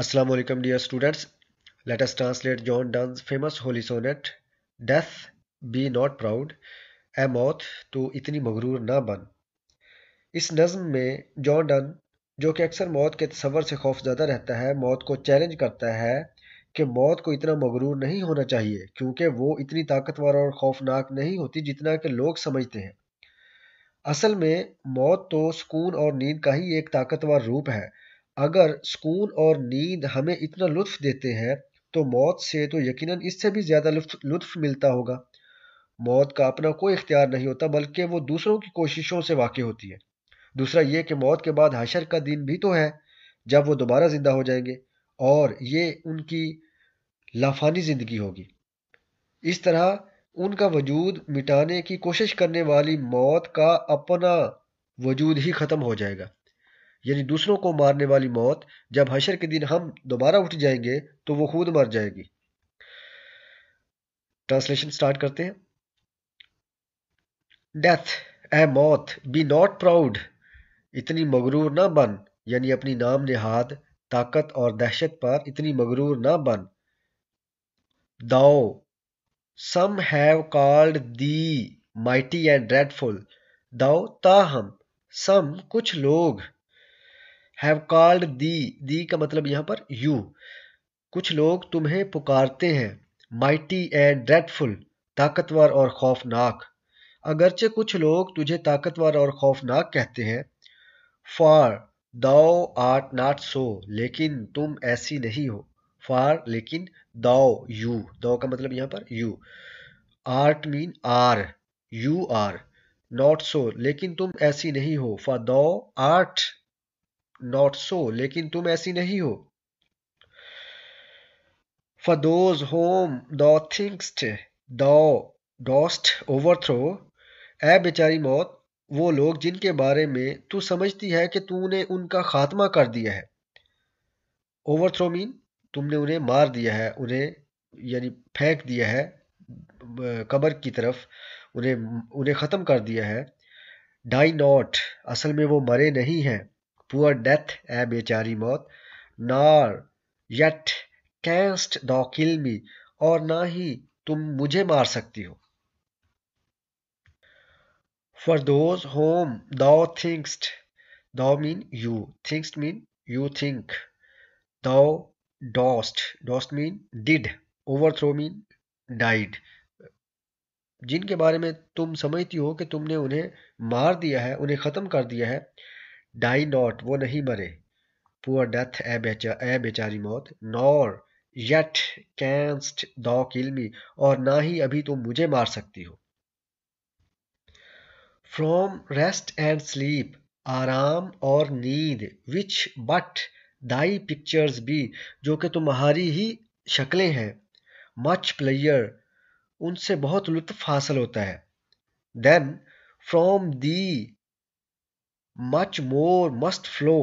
Aslam dear students latest us translate John Donne's famous holy sonnet Death be not ए मौत तो इतनी मगरूर ना बन इस नज़म में जॉन डन जो कि अक्सर मौत के तस्वर से खौफ ज्यादा रहता है मौत को चैलेंज करता है कि मौत को इतना मगरूर नहीं होना चाहिए क्योंकि वो इतनी ताकतवर और खौफनाक नहीं होती जितना कि लोग समझते हैं असल में मौत तो सुकून और नींद का ही एक ताकतवर रूप है अगर सुकून और नींद हमें इतना लुत्फ़ देते हैं तो मौत से तो यकीनन इससे भी ज़्यादा लुत्फ मिलता होगा मौत का अपना कोई इख्तियार नहीं होता बल्कि वो दूसरों की कोशिशों से वाक़ होती है दूसरा ये कि मौत के बाद हशर का दिन भी तो है जब वो दोबारा ज़िंदा हो जाएंगे और ये उनकी लाफानी ज़िंदगी होगी इस तरह उनका वजूद मिटाने की कोशिश करने वाली मौत का अपना वजूद ही ख़त्म हो जाएगा यानी दूसरों को मारने वाली मौत जब हशर के दिन हम दोबारा उठ जाएंगे तो वो खुद मर जाएगी ट्रांसलेशन स्टार्ट करते हैं डेथ ए मौत बी नॉट प्राउड इतनी मगरूर ना बन यानी अपनी नाम निहाद ताकत और दहशत पर इतनी मगरूर ना बन thou some have called thee mighty and dreadful thou ताहम सम कुछ लोग हैव कॉल्ड दी दी का मतलब यहाँ पर यू कुछ लोग तुम्हें पुकारते हैं माइटी एंड ड्रेडफुल ताकतवर और खौफनाक अगरचे कुछ लोग तुझे ताकतवर और खौफनाक कहते हैं फार दाओ आर्ट नाट सो लेकिन तुम ऐसी नहीं हो फार लेकिन दाओ यू दाओ का मतलब यहाँ पर you art mean are you are not so लेकिन तुम ऐसी नहीं हो फॉर दाओ आर्ट नॉट सो लेकिन तुम ऐसी नहीं हो फॉर दोज होम दो थिंक्स्ट दो डॉस्ट ओवरथ्रो ए बेचारी मौत वो लोग जिनके बारे में तू समझती है कि तूने उनका खात्मा कर दिया है ओवर थ्रो मीन तुमने उन्हें मार दिया है उन्हें यानी फेंक दिया है कबर की तरफ उन्हें उन्हें ख़त्म कर दिया है डाई नॉट असल में वो मरे नहीं हैं poor death है eh, बेचारी मौत नार यट कैंस्ट दौ किल मी और ना ही तुम मुझे मार सकती हो for those home thou thinkst thou mean you thinks mean you think thou dost dost mean did overthrow mean died जिनके बारे में तुम समझती हो कि तुमने उन्हें मार दिया है उन्हें ख़त्म कर दिया है डाई नॉट वो नहीं मरे पुअर डेथ ए बेचा ए बेचारी मौत नॉर यट कैंस्ट दौ किलमी और ना ही अभी तुम तो मुझे मार सकती हो फ्रॉम रेस्ट एंड स्लीप आराम और नींद विच बट दाई पिक्चर्स भी जो कि तुम्हारी ही शक्लें हैं मच प्लेयर उनसे बहुत लुत्फ हासिल होता है then from thee much more must flow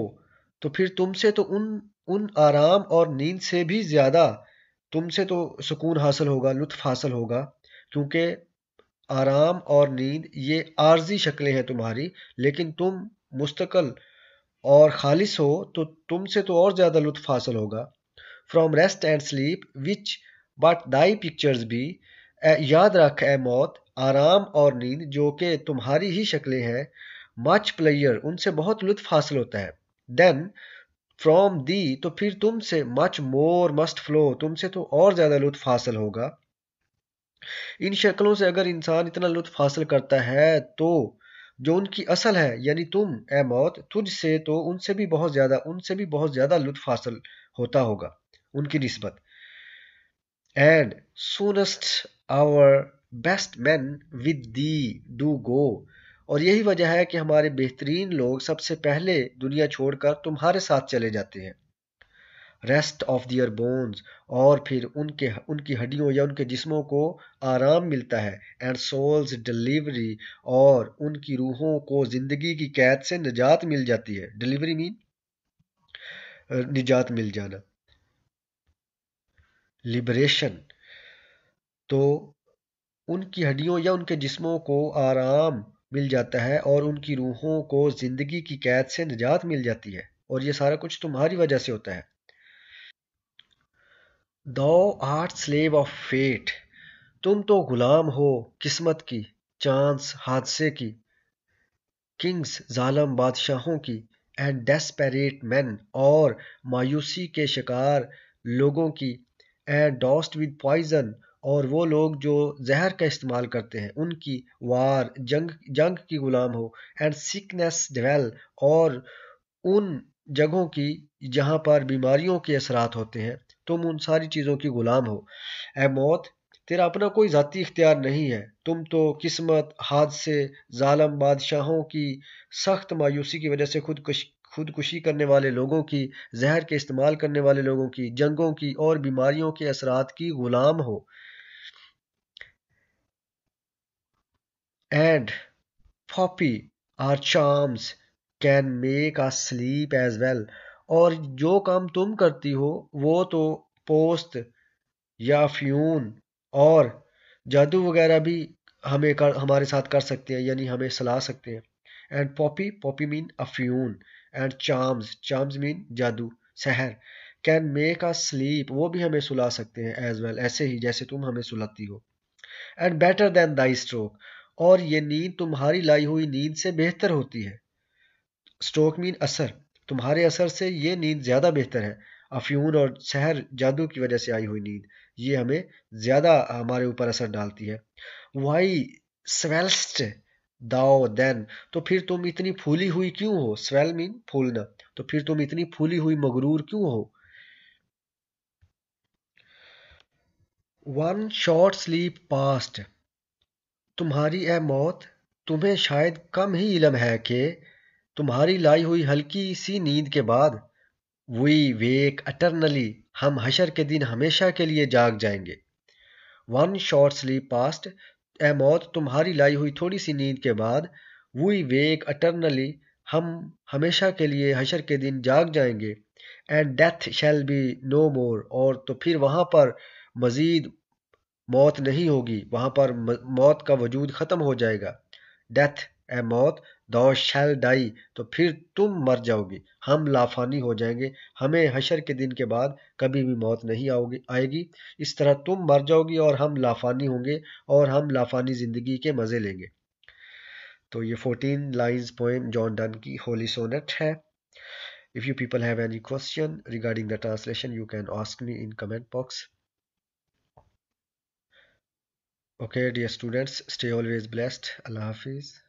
तो फिर तुमसे तो उन उन आराम और नींद से भी ज़्यादा तुमसे तो सुकून हासिल होगा लुत्फ़ हासिल होगा क्योंकि आराम और नींद ये आर्जी शक्लें हैं तुम्हारी लेकिन तुम मुस्तकल और खालिश हो तो तुमसे तो और ज़्यादा लुत्फ़ हासिल होगा from rest and sleep which but thy pictures भी याद रख ए मौत आराम और नींद जो कि तुम्हारी ही शक्लें हैं मच प्लेयर उनसे बहुत लुत्फ हासिल होता है देन फ्रॉम दी तो फिर तुमसे मच मोर मस्ट फ्लो तुमसे तो और ज़्यादा लुत्फ हासिल होगा इन शक्लों से अगर इंसान इतना लुत्फ हासिल करता है तो जो उनकी असल है यानी तुम ए मौत तुझसे तो उनसे भी बहुत ज़्यादा उनसे भी बहुत ज़्यादा लुत्फ हासिल होता होगा उनकी नस्बत and soonest our best men with thee do go और यही वजह है कि हमारे बेहतरीन लोग सबसे पहले दुनिया छोड़कर तुम्हारे साथ चले जाते हैं रेस्ट ऑफ दियर बोन्स और फिर उनके उनकी हड्डियों या उनके जिस्मों को आराम मिलता है एंड सोल्स डिलीवरी और उनकी रूहों को ज़िंदगी की कैद से निजात मिल जाती है डिलीवरी मीन निजात मिल जाना लिबरेशन तो उनकी हड्डियों या उनके जिस्मों को आराम मिल जाता है और उनकी रूहों को ज़िंदगी की कैद से निजात मिल जाती है और ये सारा कुछ तुम्हारी वजह से होता है दो आर्ट स्लेव ऑफ फेट तुम तो गुलाम हो किस्मत की चांस हादसे की किंग्स जालम बादशाहों की एंड डेस्पेरेट मैन और मायूसी के शिकार लोगों की एंड डॉस्ट विद पॉइजन और वो लोग जो जहर का इस्तेमाल करते हैं उनकी वार जंग जंग की गुलाम हो एंड सिकनेस डिवेल और उन जगहों की जहाँ पर बीमारियों के असरात होते हैं तुम उन सारी चीज़ों की गुलाम हो ए मौत तेरा अपना कोई ज़ाती इख्तियार नहीं है तुम तो किस्मत हादसे ालम बादशाहों की सख्त मायूसी की वजह से खुद खुदकुशी करने वाले लोगों की जहर के इस्तेमाल करने वाले लोगों की जंगों की और बीमारियों के असरात की गुलाम हो and poppy are charms can make a sleep as well और जो काम तुम करती हो वो तो पोस्त या फ्यून और जादू वगैरह भी हमें कर, हमारे साथ कर सकते हैं यानी हमें सला सकते हैं एंड पॉपी पॉपी मीन अफ्यून एंड चाम्स चाम्स मीन जादू सहर कैन मेक अ स्लीप वो भी हमें सुला सकते हैं एज वेल well, ऐसे ही जैसे तुम हमें सुलाती हो and better than thy stroke और ये नींद तुम्हारी लाई हुई नींद से बेहतर होती है स्ट्रोक मीन असर तुम्हारे असर से ये नींद ज़्यादा बेहतर है अफ्यून और शहर जादू की वजह से आई हुई नींद ये हमें ज़्यादा हमारे ऊपर असर डालती है वाई स्वेल्स्ट दाओ देन तो फिर तुम इतनी फूली हुई क्यों हो स्वेल मीन फूलना तो फिर तुम इतनी फूली हुई मगरूर क्यों हो वन शॉर्ट स्लीप पास्ट तुम्हारी ए मौत तुम्हें शायद कम ही इलम है कि तुम्हारी लाई हुई हल्की सी नींद के बाद वी वेक अटरनली हम हशर के दिन हमेशा के लिए जाग जाएंगे वन शॉर्ट स्लीप पास्ट ए मौत तुम्हारी लाई हुई थोड़ी सी नींद के बाद वी वेक अटरनली हम हमेशा के लिए हशर के दिन जाग जाएंगे and death shall be no more और तो फिर वहाँ पर मज़ीद मौत नहीं होगी वहाँ पर मौत का वजूद ख़त्म हो जाएगा डेथ ए मौत दौ शैल डाई तो फिर तुम मर जाओगी हम लाफानी हो जाएंगे हमें हशर के दिन के बाद कभी भी मौत नहीं आओगी आएगी इस तरह तुम मर जाओगी और हम लाफानी होंगे और हम लाफानी ज़िंदगी के मज़े लेंगे तो ये fourteen lines poem John Donne की होली सोनेट है if you people have any question regarding the translation you can ask me in comment box Okay, dear students, stay always blessed. Allah Hafiz.